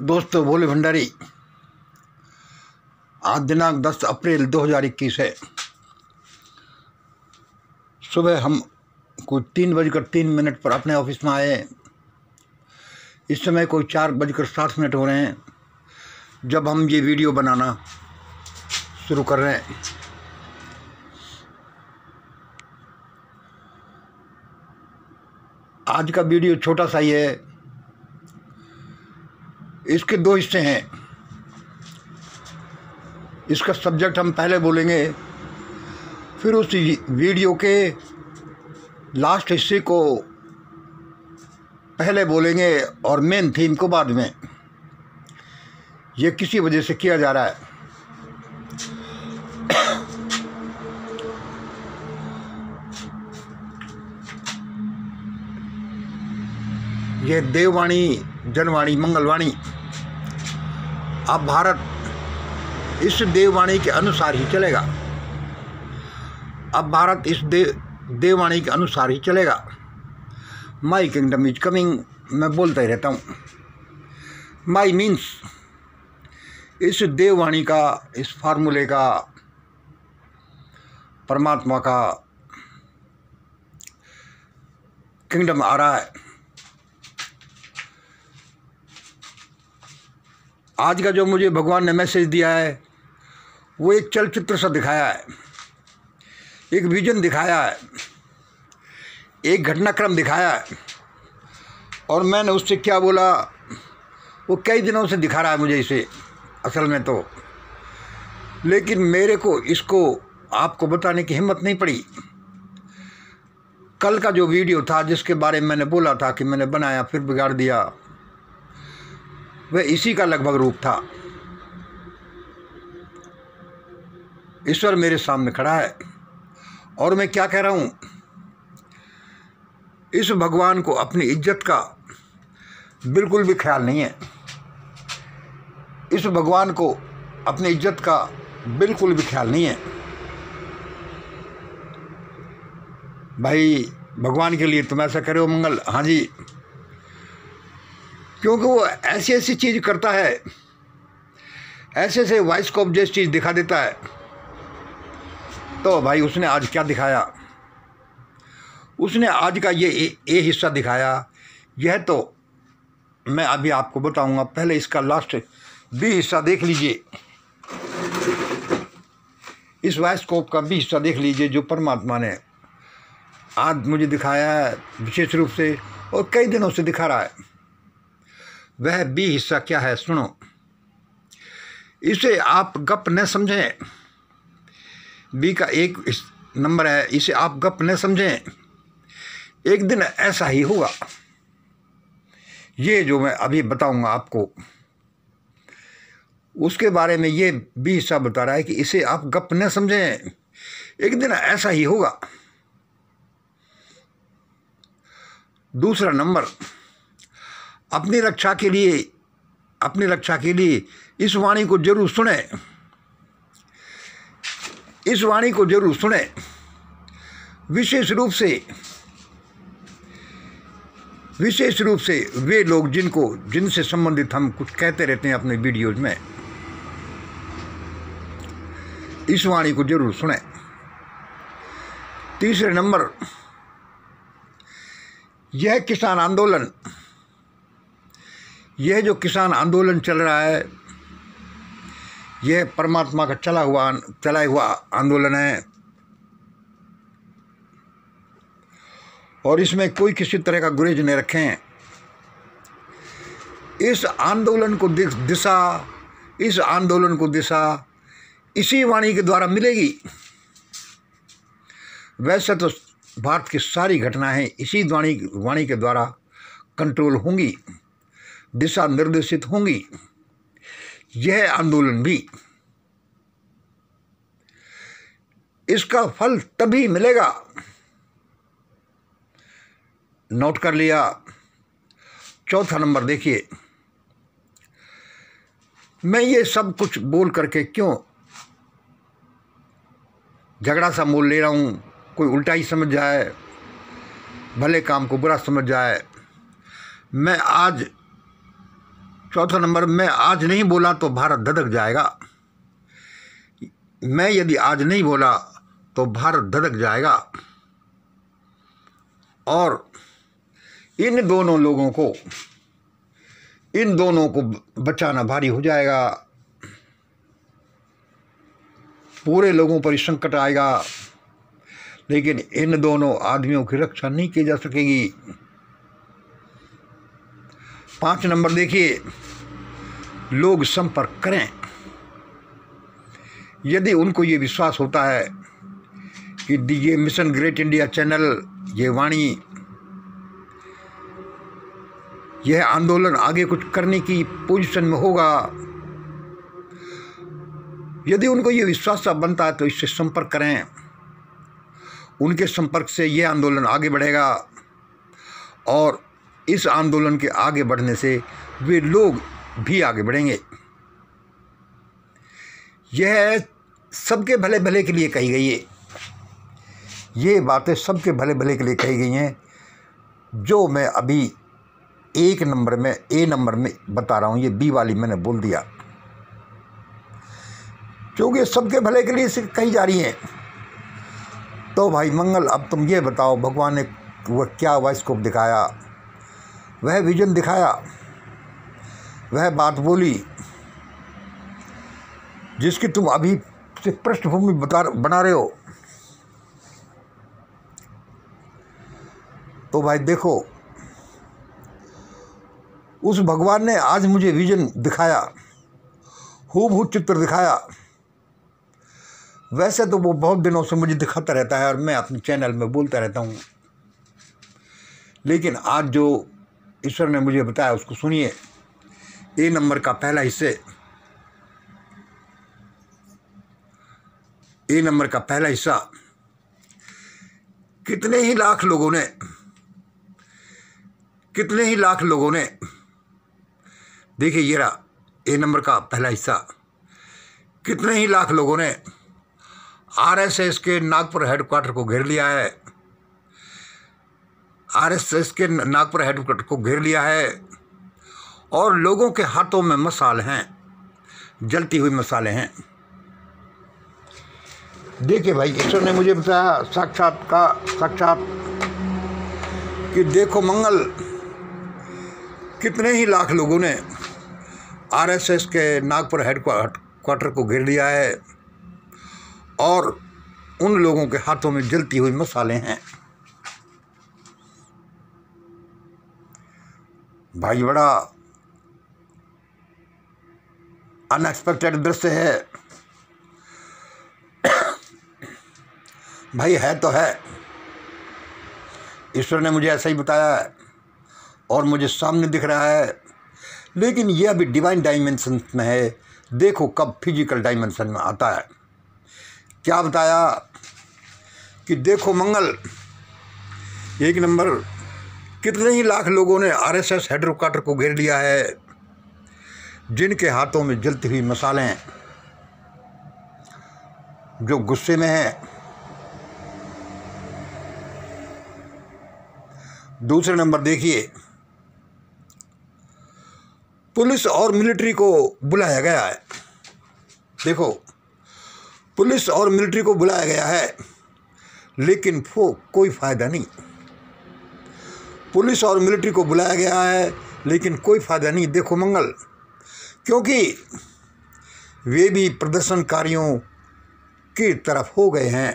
दोस्तों भोले भंडारी आज दिनांक 10 अप्रैल 2021 है सुबह हम कोई तीन बजकर तीन मिनट पर अपने ऑफिस में आए इस समय कोई चार बजकर सात मिनट हो रहे हैं जब हम ये वीडियो बनाना शुरू कर रहे हैं आज का वीडियो छोटा सा ही है इसके दो हिस्से हैं इसका सब्जेक्ट हम पहले बोलेंगे फिर उस वीडियो के लास्ट हिस्से को पहले बोलेंगे और मेन थीम को बाद में ये किसी वजह से किया जा रहा है ये देववाणी जनवाणी मंगलवाणी अब भारत इस देववाणी के अनुसार ही चलेगा अब भारत इस दे देववाणी के अनुसार ही चलेगा माई किंगडम इज कमिंग मैं बोलता ही रहता हूँ माई मीन्स इस देववाणी का इस फार्मूले का परमात्मा का किंगडम आ रहा है आज का जो मुझे भगवान ने मैसेज दिया है वो एक चलचित्र सा दिखाया है एक विजन दिखाया है एक घटनाक्रम दिखाया है और मैंने उससे क्या बोला वो कई दिनों से दिखा रहा है मुझे इसे असल में तो लेकिन मेरे को इसको आपको बताने की हिम्मत नहीं पड़ी कल का जो वीडियो था जिसके बारे में मैंने बोला था कि मैंने बनाया फिर बिगाड़ दिया वह इसी का लगभग रूप था ईश्वर मेरे सामने खड़ा है और मैं क्या कह रहा हूँ इस भगवान को अपनी इज्जत का बिल्कुल भी ख्याल नहीं है इस भगवान को अपनी इज्जत का बिल्कुल भी ख्याल नहीं है भाई भगवान के लिए तुम ऐसा करे हो मंगल हाँ जी क्योंकि वो ऐसी ऐसी चीज़ करता है ऐसे ऐसे वॉइस को ऑब्जेक्ट चीज़ दिखा देता है तो भाई उसने आज क्या दिखाया उसने आज का ये ये हिस्सा दिखाया यह तो मैं अभी आपको बताऊंगा पहले इसका लास्ट बी हिस्सा देख लीजिए इस वायस्कोप का भी हिस्सा देख लीजिए जो परमात्मा ने आज मुझे दिखाया है विशेष रूप से और कई दिनों से दिखा रहा है वह बी हिस्सा क्या है सुनो इसे आप गप न समझें बी का एक नंबर है इसे आप गप न समझें एक दिन ऐसा ही होगा ये जो मैं अभी बताऊंगा आपको उसके बारे में ये भी हिस्सा बता रहा है कि इसे आप गप न समझें एक दिन ऐसा ही होगा दूसरा नंबर अपनी रक्षा के लिए अपनी रक्षा के लिए इस वाणी को जरूर सुने इस वाणी को जरूर सुने विशेष रूप से विशेष रूप से वे लोग जिनको जिनसे संबंधित हम कुछ कहते रहते हैं अपने वीडियोज में इस वाणी को जरूर सुने तीसरे नंबर यह किसान आंदोलन यह जो किसान आंदोलन चल रहा है यह परमात्मा का चला हुआ चला हुआ आंदोलन है और इसमें कोई किसी तरह का गुरेज नहीं रखें इस आंदोलन को दिशा इस आंदोलन को दिशा इसी वाणी के द्वारा मिलेगी वैसे तो भारत की सारी घटनाएं इसी वाणी वाणी के द्वारा कंट्रोल होंगी दिशा निर्देशित होंगी यह आंदोलन भी इसका फल तभी मिलेगा नोट कर लिया चौथा नंबर देखिए मैं ये सब कुछ बोल करके क्यों झगड़ा सा मोल ले रहा हूं कोई उल्टा ही समझ जाए भले काम को बुरा समझ जाए मैं आज चौथा नंबर मैं आज नहीं बोला तो भारत धधक जाएगा मैं यदि आज नहीं बोला तो भारत धधक जाएगा और इन दोनों लोगों को इन दोनों को बचाना भारी हो जाएगा पूरे लोगों पर संकट आएगा लेकिन इन दोनों आदमियों की रक्षा नहीं की जा सकेगी पाँच नंबर देखिए लोग संपर्क करें यदि उनको ये विश्वास होता है कि ये मिशन ग्रेट इंडिया चैनल ये वाणी यह आंदोलन आगे कुछ करने की पोजीशन में होगा यदि उनको ये विश्वास बनता है तो इससे संपर्क करें उनके संपर्क से यह आंदोलन आगे बढ़ेगा और इस आंदोलन के आगे बढ़ने से वे लोग भी आगे बढ़ेंगे यह सबके भले भले के लिए कही गई है ये बातें सबके भले भले के लिए कही गई हैं जो मैं अभी एक नंबर में ए नंबर में बता रहा हूँ ये बी वाली मैंने बोल दिया क्योंकि सबके भले के लिए कही जा रही हैं तो भाई मंगल अब तुम ये बताओ भगवान ने वह क्या वाइस्कोप दिखाया वह विजन दिखाया वह बात बोली जिसकी तुम अभी से पृष्ठभूमि बता बना रहे हो तो भाई देखो उस भगवान ने आज मुझे विजन दिखाया हूबहू चित्र दिखाया वैसे तो वो बहुत दिनों से मुझे दिखाता रहता है और मैं अपने चैनल में बोलता रहता हूँ लेकिन आज जो ईश्वर ने मुझे बताया उसको सुनिए ए नंबर का पहला हिस्से ए नंबर का पहला हिस्सा कितने ही लाख लोगों ने कितने ही लाख लोगों ने देखिए ये रहा ए नंबर का पहला हिस्सा कितने ही लाख लोगों ने आरएसएस के नागपुर हेडक्वार्टर को घेर लिया है आरएसएस के नागपुर हेडक्वार्टर को घेर लिया है और लोगों के हाथों में मसाल हैं जलती हुई मसाले हैं देखिए भाई ईश्वर ने मुझे बताया साक्षात का साक्षात कि देखो मंगल कितने ही लाख लोगों ने आरएसएस के नागपुर हेडक्वार्टर को घेर लिया है और उन लोगों के हाथों में जलती हुई मसाले हैं भाई बड़ा अनएक्सपेक्टेड दृश्य है भाई है तो है ईश्वर ने मुझे ऐसा ही बताया है और मुझे सामने दिख रहा है लेकिन यह अभी डिवाइन डायमेंशन में है देखो कब फिजिकल डायमेंशन में आता है क्या बताया कि देखो मंगल एक नंबर कितने ही लाख लोगों ने आरएसएस हेडक्वार्टर को घेर लिया है जिनके हाथों में जलती हुई मसालें जो गुस्से में हैं दूसरे नंबर देखिए पुलिस और मिलिट्री को बुलाया गया है देखो पुलिस और मिलिट्री को बुलाया गया है लेकिन वो कोई फ़ायदा नहीं पुलिस और मिलिट्री को बुलाया गया है लेकिन कोई फ़ायदा नहीं देखो मंगल क्योंकि वे भी प्रदर्शनकारियों की तरफ हो गए हैं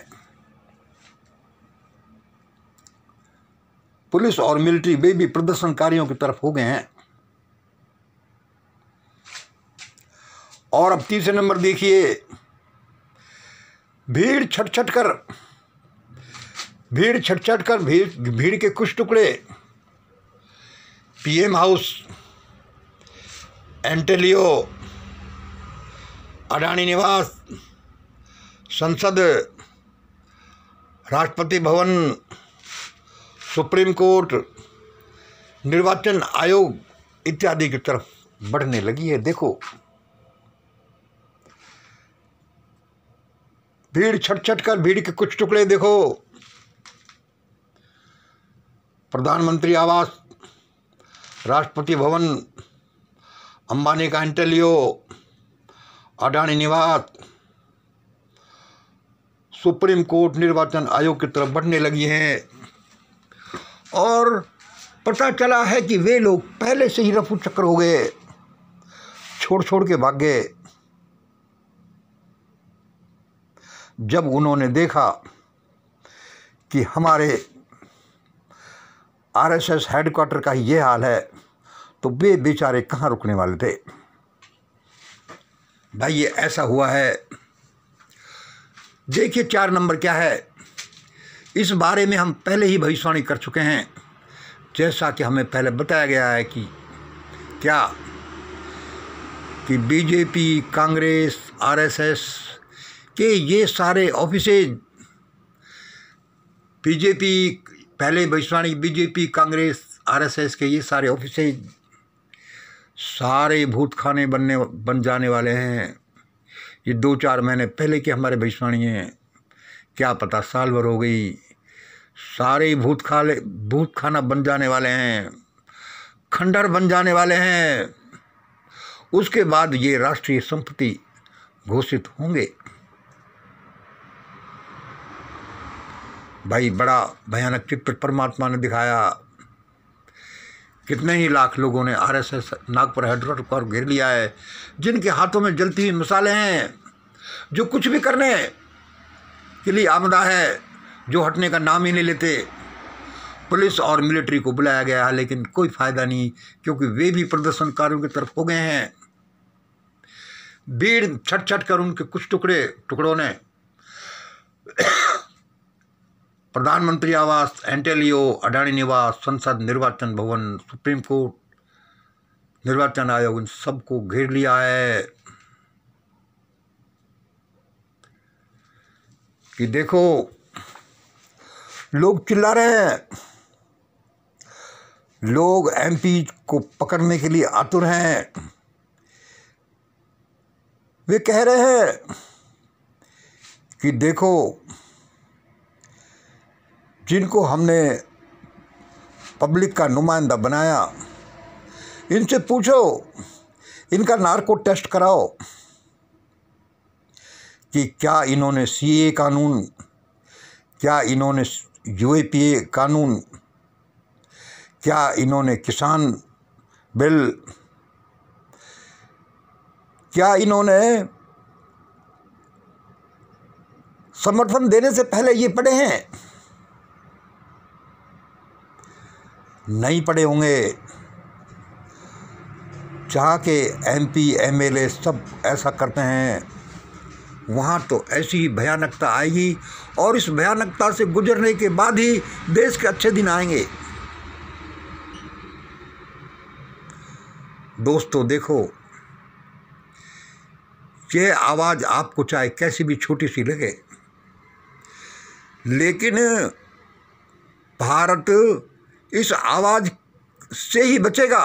पुलिस और मिलिट्री वे भी प्रदर्शनकारियों की तरफ हो गए हैं और अब तीसरे नंबर देखिए भीड़ छट छट कर भीड़ छट छट कर भीड़ भीड़ के कुछ टुकड़े पीएम हाउस एंटेलियो अडानी निवास संसद राष्ट्रपति भवन सुप्रीम कोर्ट निर्वाचन आयोग इत्यादि की तरफ बढ़ने लगी है देखो भीड़ छट छट कर भीड़ के कुछ टुकड़े देखो प्रधानमंत्री आवास राष्ट्रपति भवन अंबानी का इंटेलियो अडानी निवास सुप्रीम कोर्ट निर्वाचन आयोग की तरफ बढ़ने लगी हैं और पता चला है कि वे लोग पहले से ही रफू चक्र हो गए छोड़ छोड़ के भाग गए जब उन्होंने देखा कि हमारे आरएसएस हेडक्वार्टर का ये हाल है तो वे बेचारे कहाँ रुकने वाले थे भाई ये ऐसा हुआ है देखिए चार नंबर क्या है इस बारे में हम पहले ही भविष्यवाणी कर चुके हैं जैसा कि हमें पहले बताया गया है कि क्या कि बीजेपी कांग्रेस आरएसएस के ये सारे ऑफिसेज बीजेपी पहले भविष्यवाणी बीजेपी कांग्रेस आरएसएस के ये सारे ऑफिस सारे भूत खाने बनने बन जाने वाले हैं ये दो चार महीने पहले के हमारे भविष्यवाणी हैं क्या पता साल भर हो गई सारे भूत खाले भूत खाना बन जाने वाले हैं खंडर बन जाने वाले हैं उसके बाद ये राष्ट्रीय संपत्ति घोषित होंगे भाई बड़ा भयानक चित्र परमात्मा ने दिखाया कितने ही लाख लोगों ने आरएसएस नागपुर हेडक्वार्टर को घेर लिया है जिनके हाथों में जलती हुई मसाले हैं जो कुछ भी करने के लिए आमदा है जो हटने का नाम ही नहीं लेते पुलिस और मिलिट्री को बुलाया गया है लेकिन कोई फ़ायदा नहीं क्योंकि वे भी प्रदर्शनकारियों की तरफ हो गए हैं भीड़ छट छट कर उनके कुछ टुकड़े टुकड़ों ने प्रधानमंत्री आवास एंटेलियो अडानी निवास संसद निर्वाचन भवन सुप्रीम कोर्ट निर्वाचन आयोग इन सबको घेर लिया है कि देखो लोग चिल्ला रहे हैं लोग एमपी को पकड़ने के लिए आतुर हैं वे कह रहे हैं कि देखो जिनको हमने पब्लिक का नुमाइंदा बनाया इनसे पूछो इनका नार्को टेस्ट कराओ कि क्या इन्होंने सीए कानून क्या इन्होंने यूएपीए कानून क्या इन्होंने किसान बिल क्या इन्होंने समर्थन देने से पहले ये पढ़े हैं नहीं पड़े होंगे चाह के M M P L A सब ऐसा करते हैं वहाँ तो ऐसी ही भयानकता आएगी और इस भयानकता से गुजरने के बाद ही देश के अच्छे दिन आएंगे दोस्तों देखो ये आवाज़ आपको चाहे कैसी भी छोटी सी लगे लेकिन भारत इस आवाज़ से ही बचेगा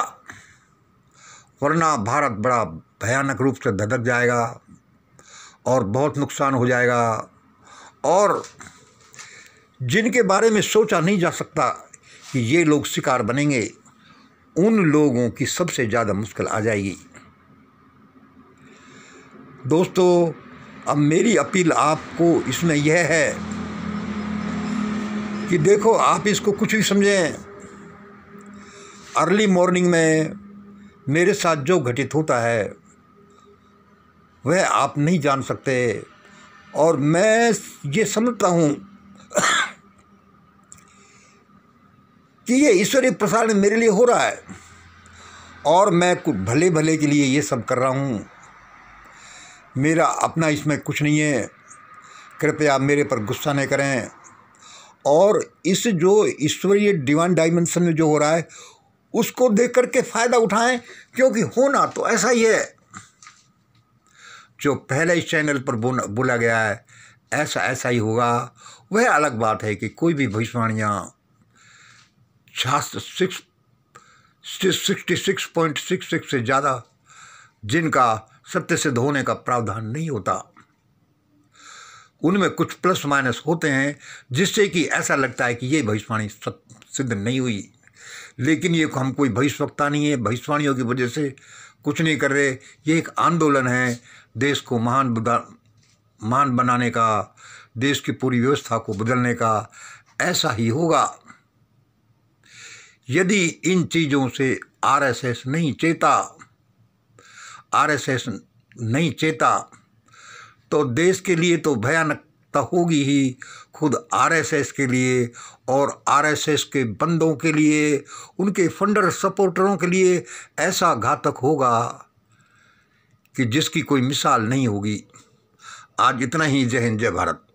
वरना भारत बड़ा भयानक रूप से धधक जाएगा और बहुत नुकसान हो जाएगा और जिनके बारे में सोचा नहीं जा सकता कि ये लोग शिकार बनेंगे उन लोगों की सबसे ज़्यादा मुश्किल आ जाएगी दोस्तों अब मेरी अपील आपको इसमें यह है कि देखो आप इसको कुछ भी समझें अर्ली मॉर्निंग में मेरे साथ जो घटित होता है वह आप नहीं जान सकते और मैं ये समझता हूँ कि ये ईश्वरीय प्रसारण मेरे लिए हो रहा है और मैं कुछ भले भले के लिए ये सब कर रहा हूँ मेरा अपना इसमें कुछ नहीं है कृपया मेरे पर गुस्सा नहीं करें और इस जो ईश्वरीय डिवाइन डायमेंशन में जो हो रहा है उसको देख करके फ़ायदा उठाएं क्योंकि होना तो ऐसा ही है जो पहले इस चैनल पर बोला गया है ऐसा ऐसा ही होगा वह अलग बात है कि कोई भी भविष्यवाणियाँ छास्त्र six sixty six point six six से ज़्यादा जिनका सत्य सिद्ध होने का प्रावधान नहीं होता उनमें कुछ प्लस माइनस होते हैं जिससे कि ऐसा लगता है कि ये भविष्यवाणी सिद्ध नहीं हुई लेकिन ये हम कोई भविष्यवक्ता नहीं है भविष्यवाणियों की वजह से कुछ नहीं कर रहे ये एक आंदोलन है देश को महान महान बनाने का देश की पूरी व्यवस्था को बदलने का ऐसा ही होगा यदि इन चीज़ों से आरएसएस नहीं चेता आरएसएस नहीं चेता तो देश के लिए तो भयानक तो होगी ही खुद आरएसएस के लिए और आरएसएस के बंदों के लिए उनके फंडर सपोर्टरों के लिए ऐसा घातक होगा कि जिसकी कोई मिसाल नहीं होगी आज इतना ही जय हिंद जय भारत